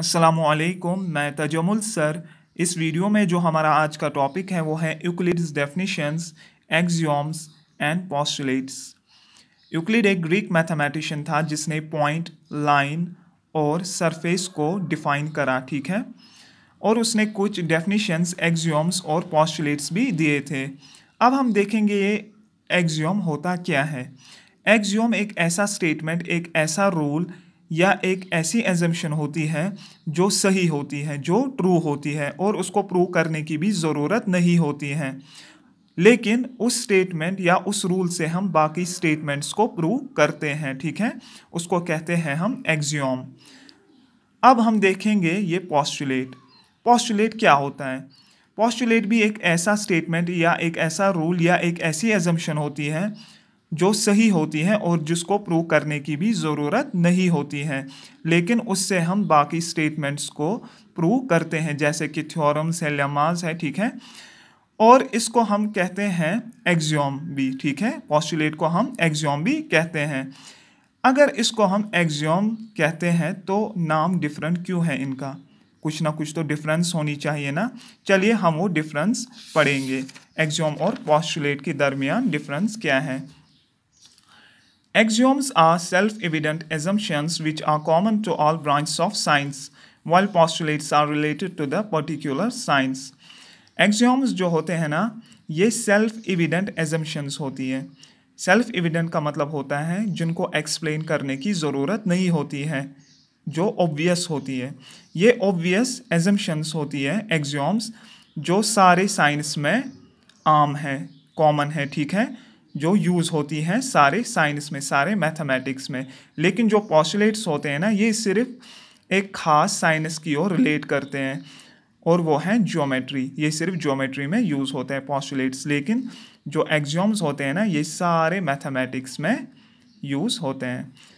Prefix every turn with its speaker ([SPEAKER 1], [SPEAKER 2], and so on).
[SPEAKER 1] असलकुम मैं तजमुल सर इस वीडियो में जो हमारा आज का टॉपिक है वो है Euclid's definitions axioms and postulates Euclid एक ग्रीक मैथमेटिशियन था जिसने पॉइंट लाइन और सरफेस को डिफाइन करा ठीक है और उसने कुछ डेफिनेशंस एग्जियोम्स और पॉस्टुलेट्स भी दिए थे अब हम देखेंगे ये एग्जियोम होता क्या है एग्जियोम एक ऐसा स्टेटमेंट एक ऐसा रूल या एक ऐसी एजम्पन होती है जो सही होती है जो ट्रू होती है और उसको प्रूव करने की भी ज़रूरत नहीं होती है लेकिन उस स्टेटमेंट या उस रूल से हम बाकी स्टेटमेंट्स को प्रूव करते हैं ठीक है उसको कहते हैं हम एग्जियोम अब हम देखेंगे ये पॉस्टुलेट पॉस्टुलेट क्या होता है पॉस्टुलेट भी एक ऐसा स्टेटमेंट या एक ऐसा रूल या एक ऐसी एजम्पन होती है जो सही होती है और जिसको प्रूव करने की भी ज़रूरत नहीं होती है लेकिन उससे हम बाकी स्टेटमेंट्स को प्रूव करते हैं जैसे कि थ्योरम्स है लमाज है ठीक है और इसको हम कहते हैं एग्ज्योम भी ठीक है पॉस्टुलेट को हम एग्ज्योम भी कहते हैं अगर इसको हम एग्ज्योम कहते हैं तो नाम डिफरेंट क्यों है इनका कुछ ना कुछ तो डिफरेंस होनी चाहिए ना चलिए हम वो डिफरेंस पढ़ेंगे एग्जॉम और पॉस्टुलेट के दरमियान डिफरेंस क्या है Axioms are self-evident assumptions which are common to all branches of science, while postulates are related to the particular science. एक्सियोम्स जो होते हैं ना ये सेल्फ एविडेंट एजम्पन्स होती है सेल्फ एविडेंट का मतलब होता है जिनको एक्सप्लेन करने की ज़रूरत नहीं होती है जो ऑब्वियस होती है ये ऑब्वियस एजम्पन्स होती है एग्जियोम्स जो सारे साइंस में आम है कॉमन है ठीक है जो यूज़ होती हैं सारे साइंस में सारे मैथमेटिक्स में लेकिन जो पॉस्टुलेट्स होते हैं ना ये सिर्फ एक ख़ास साइंस की ओर रिलेट करते हैं और वो हैं ज्योमेट्री ये सिर्फ ज्योमेट्री में यूज़ होते हैं पॉस्टुलेट्स लेकिन जो एग्जाम्स होते हैं ना ये सारे मैथमेटिक्स में यूज़ होते हैं